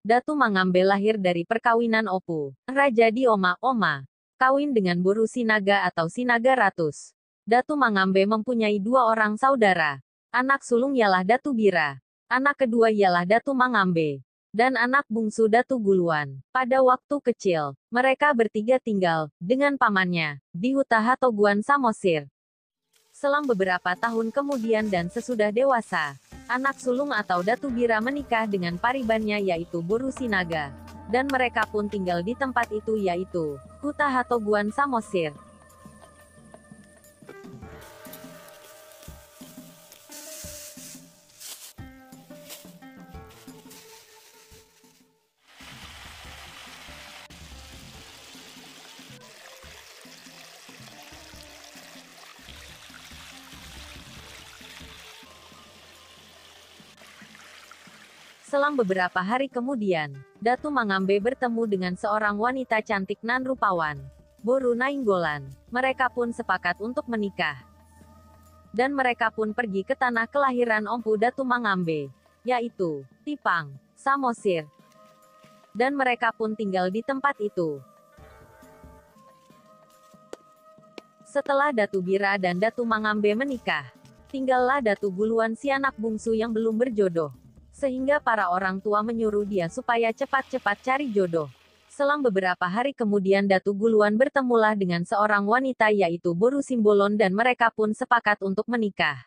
Datu Mangambe lahir dari perkawinan Opu, Raja di Oma Oma, kawin dengan Buru Sinaga atau Sinaga Ratus. Datu Mangambe mempunyai dua orang saudara. Anak sulung ialah Datu Bira. Anak kedua ialah Datu Mangambe. Dan anak bungsu Datu Guluan. Pada waktu kecil, mereka bertiga tinggal, dengan pamannya, di Utaha Toguan Samosir. Selang beberapa tahun kemudian dan sesudah dewasa, anak sulung atau Datu Bira menikah dengan paribannya yaitu Buru Sinaga Dan mereka pun tinggal di tempat itu yaitu Kuta Hatoguan Samosir. Selang beberapa hari kemudian, Datu Mangambe bertemu dengan seorang wanita cantik nan rupawan, Boru Nainggolan. Mereka pun sepakat untuk menikah. Dan mereka pun pergi ke tanah kelahiran Ompu Datu Mangambe, yaitu Tipang, Samosir. Dan mereka pun tinggal di tempat itu. Setelah Datu Bira dan Datu Mangambe menikah, tinggallah Datu Guluan si anak bungsu yang belum berjodoh. Sehingga para orang tua menyuruh dia supaya cepat-cepat cari jodoh. Selang beberapa hari kemudian Datu Guluan bertemulah dengan seorang wanita yaitu Boru Simbolon dan mereka pun sepakat untuk menikah.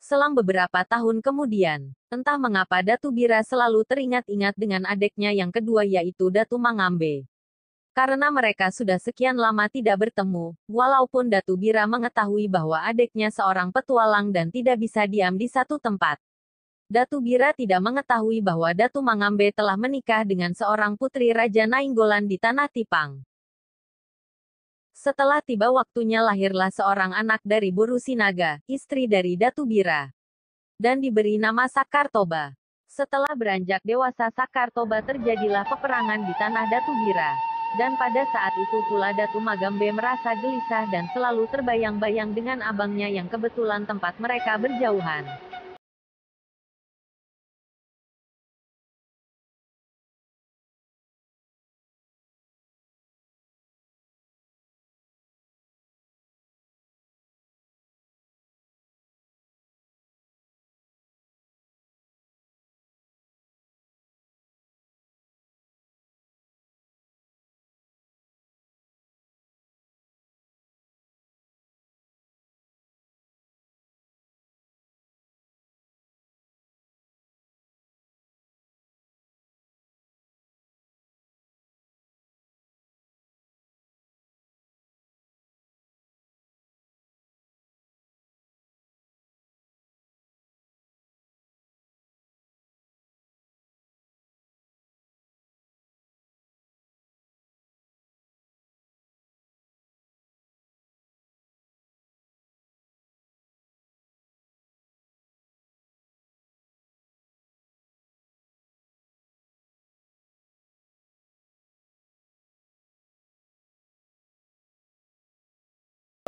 Selang beberapa tahun kemudian, entah mengapa Datu Bira selalu teringat-ingat dengan adeknya yang kedua yaitu Datu Mangambe. Karena mereka sudah sekian lama tidak bertemu, walaupun Datu Bira mengetahui bahwa adiknya seorang petualang dan tidak bisa diam di satu tempat. Datu Bira tidak mengetahui bahwa Datu Mangambe telah menikah dengan seorang putri Raja Nainggolan di Tanah Tipang. Setelah tiba waktunya lahirlah seorang anak dari Buru Sinaga, istri dari Datu Bira. Dan diberi nama Sakartoba. Setelah beranjak dewasa Sakartoba terjadilah peperangan di tanah Datu Bira. Dan pada saat itu pula Datu Magambe merasa gelisah dan selalu terbayang-bayang dengan abangnya yang kebetulan tempat mereka berjauhan.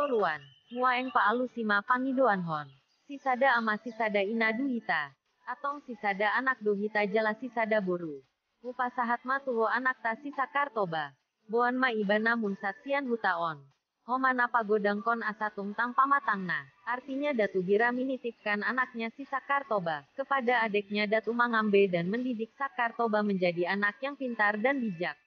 luan, nguaeng Pak Alusima pangidoan hon. Sisada ama sisada ina duhita. Atong sisada anak Duhita jala sisada boru. Upasahat matuho anak tasi sakartoba. Boan ma ibana satsian hutaon. Homana pagodangkon asatung tanpa matangna. Artinya Datu Gira menitipkan anaknya si Sakartoba kepada adiknya Datu Mangambe dan mendidik Sakartoba menjadi anak yang pintar dan bijak.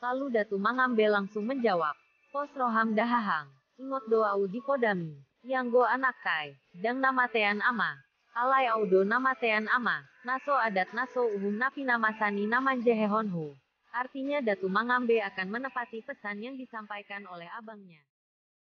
Lalu Datu Mangambe langsung menjawab, Pos Roham Dahahang, Ngot Doa Udi dipodami, Yang Go Anak Tai, Dang tean Ama, Alai Audo nama tean Ama, Naso Adat Naso Uhum Napi nama sani Naman Jehehonhu. Artinya Datu Mangambe akan menepati pesan yang disampaikan oleh abangnya.